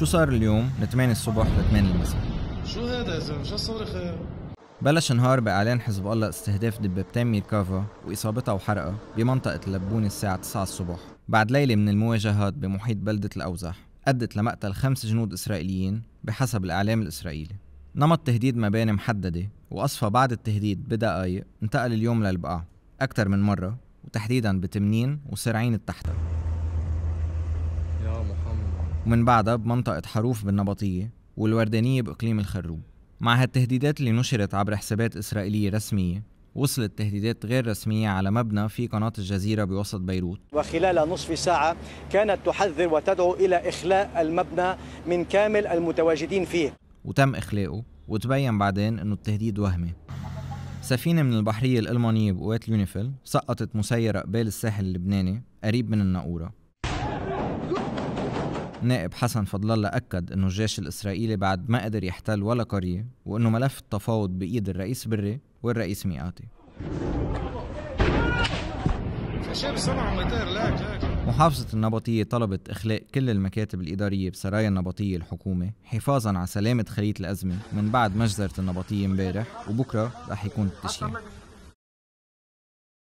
شو صار اليوم؟ من 8 الصبح ل 8 المساء شو هذا يا زلمه؟ شو الصواريخ بلش نهار بإعلان حزب الله استهداف دبابتين ميركافا وإصابتها وحرقها بمنطقة اللبون الساعة 9 الصبح بعد ليلة من المواجهات بمحيط بلدة الأوزح أدت لمقتل خمس جنود إسرائيليين بحسب الإعلام الإسرائيلي نمط تهديد مباني محددة وأصفى بعد التهديد بدقايق انتقل اليوم للبقاع أكثر من مرة وتحديدا بتمنين وسرعين التحت التحتها ومن بعدها بمنطقة حروف بالنبطية والوردانية بإقليم الخروب مع هالتهديدات اللي نشرت عبر حسابات إسرائيلية رسمية وصلت تهديدات غير رسمية على مبنى في قناة الجزيرة بوسط بيروت وخلال نصف ساعة كانت تحذر وتدعو إلى إخلاء المبنى من كامل المتواجدين فيه وتم إخلاؤه وتبين بعدين أنه التهديد وهمي سفينة من البحرية الألمانية بقوات اليونيفيل سقطت مسيرة قبال الساحل اللبناني قريب من النقورة نائب حسن فضل الله أكد أنه الجيش الإسرائيلي بعد ما قدر يحتل ولا قرية وأنه ملف التفاوض بإيد الرئيس بري والرئيس ميقاتي محافظة النبطية طلبت إخلاء كل المكاتب الإدارية بسرايا النبطية الحكومة حفاظا على سلامة خلية الأزمة من بعد مجزرة النبطية امبارح وبكرة رح يكون التشييع